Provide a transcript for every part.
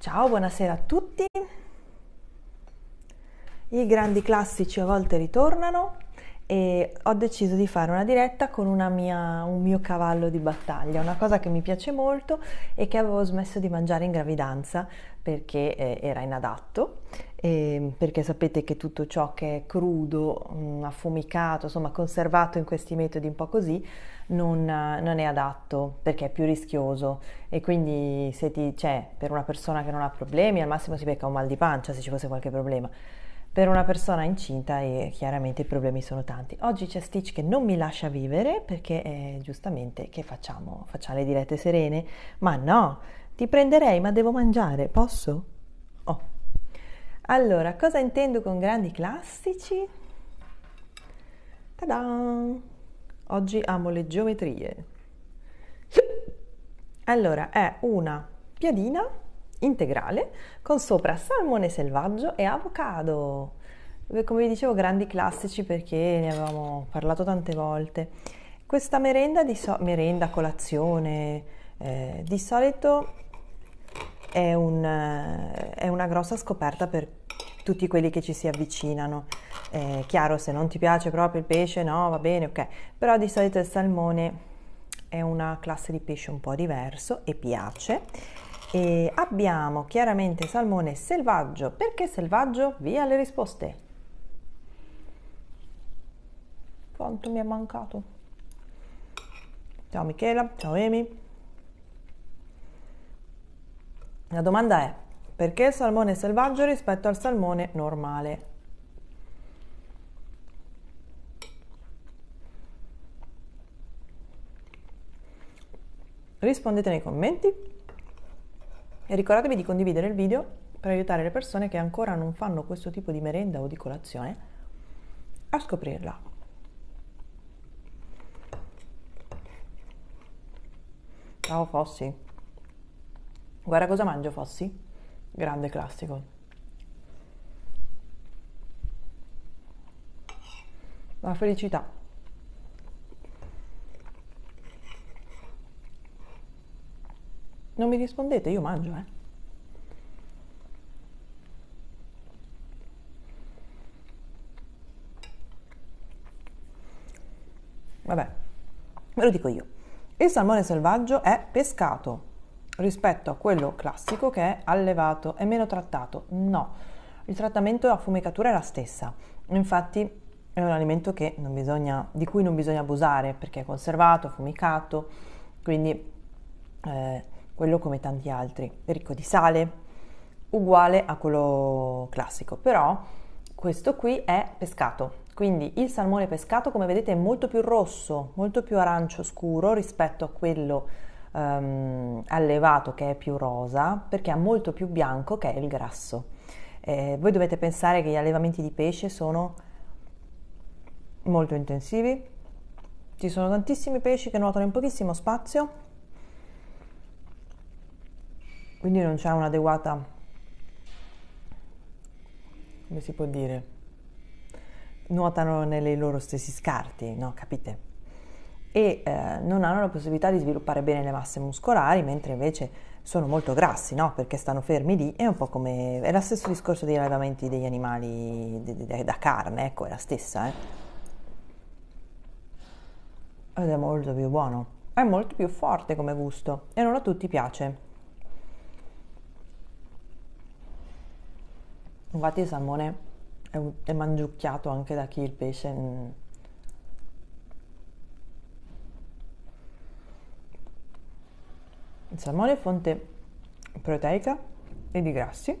Ciao, buonasera a tutti. I grandi classici a volte ritornano e ho deciso di fare una diretta con una mia, un mio cavallo di battaglia, una cosa che mi piace molto e che avevo smesso di mangiare in gravidanza perché eh, era inadatto eh, perché sapete che tutto ciò che è crudo, mm, affumicato, insomma conservato in questi metodi un po' così, non, eh, non, è adatto perché è più rischioso e quindi se ti, cioè, per una persona che non ha problemi al massimo si becca un mal di pancia se ci fosse qualche problema. Per una persona incinta e chiaramente i problemi sono tanti. Oggi c'è Stitch che non mi lascia vivere perché eh, giustamente che facciamo? Facciamo le dirette serene? Ma no, ti prenderei ma devo mangiare, posso? Oh. Allora, cosa intendo con grandi classici? Ta-da! Oggi amo le geometrie. Allora, è una piadina integrale con sopra salmone selvaggio e avocado. Come vi dicevo, grandi classici perché ne avevamo parlato tante volte. Questa merenda, di so- merenda colazione, eh, di solito è, un, eh, è, una grossa scoperta per tutti quelli che ci si avvicinano. È chiaro, se non ti piace proprio il pesce, no, va bene, ok. Però di solito il salmone è una classe di pesce un po' diverso e piace. E abbiamo chiaramente salmone selvaggio. Perché selvaggio? Via le risposte. Quanto mi è mancato. Ciao Michela, ciao Emi. La domanda è perché il salmone selvaggio rispetto al salmone normale? Rispondete nei commenti e ricordatevi di condividere il video per aiutare le persone che ancora non fanno questo tipo di merenda o di colazione a scoprirla. Ciao Fossi. Guarda cosa mangio Fossi grande classico. La felicità. Non mi rispondete, io mangio, eh. Vabbè, ve lo dico io. Il salmone selvaggio è pescato, rispetto a quello classico che è allevato e meno trattato. No, il trattamento a fumicatura è la stessa. Infatti è un alimento bisogna, di cui non bisogna abusare perché è conservato, fumicato, quindi eh, quello come tanti altri, ricco di sale, uguale a quello classico. Però questo qui è pescato, quindi il salmone pescato come vedete è molto più rosso, molto più arancio scuro rispetto a quello um, allevato che è più rosa perché ha molto più bianco che il grasso. Eh, voi dovete pensare che gli allevamenti di pesce sono molto intensivi, ci sono tantissimi pesci che nuotano in pochissimo spazio, quindi non c'è un'adeguata, come si può dire, nuotano nei loro stessi scarti, no? Capite? e eh, non hanno la possibilità di sviluppare bene le masse muscolari, mentre invece sono molto grassi, no? Perché stanno fermi lì, è un po' come... è lo stesso discorso degli allevamenti degli animali de, de, de, da carne, ecco, è la stessa, eh. Ed è molto più buono, è molto più forte come gusto e non a tutti piace. Infatti il salmone è, è mangiucchiato anche da chi il pesce... Mh mm, Il salmone è fonte proteica e di grassi,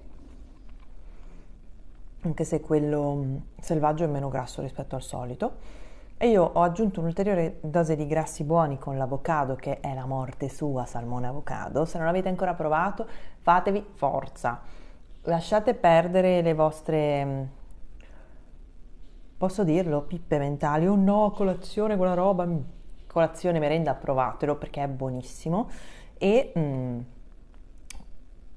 anche se quello mm, selvaggio è meno grasso rispetto al solito. E io ho aggiunto un'ulteriore dose di grassi buoni con l'avocado, che è la morte sua, salmone avocado. Se non l'avete ancora provato, fatevi forza. Lasciate perdere le vostre, mm, posso dirlo, pippe mentali. Oh no, colazione, quella roba. Mm, colazione, merenda, provatelo perché è buonissimo e mh, mm,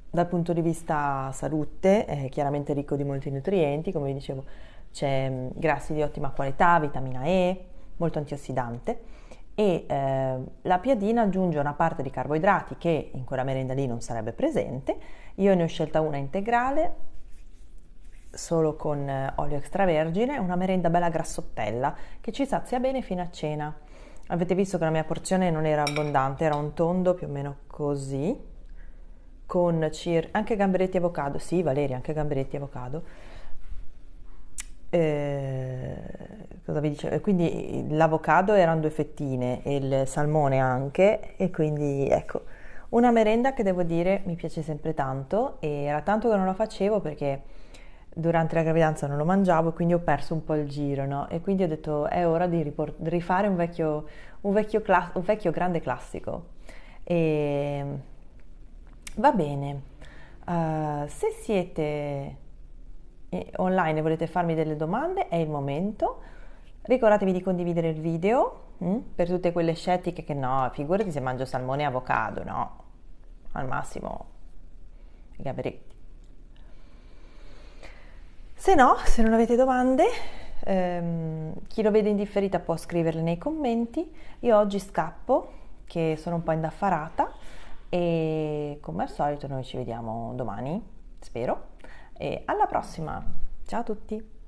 dal punto di vista salute è eh, chiaramente ricco di molti nutrienti, come vi dicevo, c'è mh, mm, grassi di ottima qualità, vitamina E, molto antiossidante e eh, la piadina aggiunge una parte di carboidrati che in quella merenda lì non sarebbe presente. Io ne ho scelta una integrale solo con eh, olio extravergine, una merenda bella grassottella che ci sazia bene fino a cena. Avete visto che la mia porzione non era abbondante, era un tondo più o meno così, con circa... anche gamberetti avocado, sì Valeria, anche gamberetti avocado. Eh, cosa vi dicevo? Eh, quindi l'avocado erano due fettine e il salmone anche, e quindi ecco, una merenda che devo dire mi piace sempre tanto, e era tanto che non la facevo perché durante la gravidanza non lo mangiavo e quindi ho perso un po' il giro, no? E quindi ho detto è ora di, riport- rifare un vecchio, un, vecchio cla- un vecchio, grande classico. E va bene, uh, se siete eh, online e volete farmi delle domande è il momento. Ricordatevi di condividere il video mh? Mm? per tutte quelle scettiche che no, figurati se mangio salmone e avocado, no? Al massimo, i gamberetti. Se no, se non avete domande, ehm, chi lo vede in differita può scriverle nei commenti. Io oggi scappo, che sono un po' indaffarata, e come al solito noi ci vediamo domani, spero. E alla prossima! Ciao a tutti!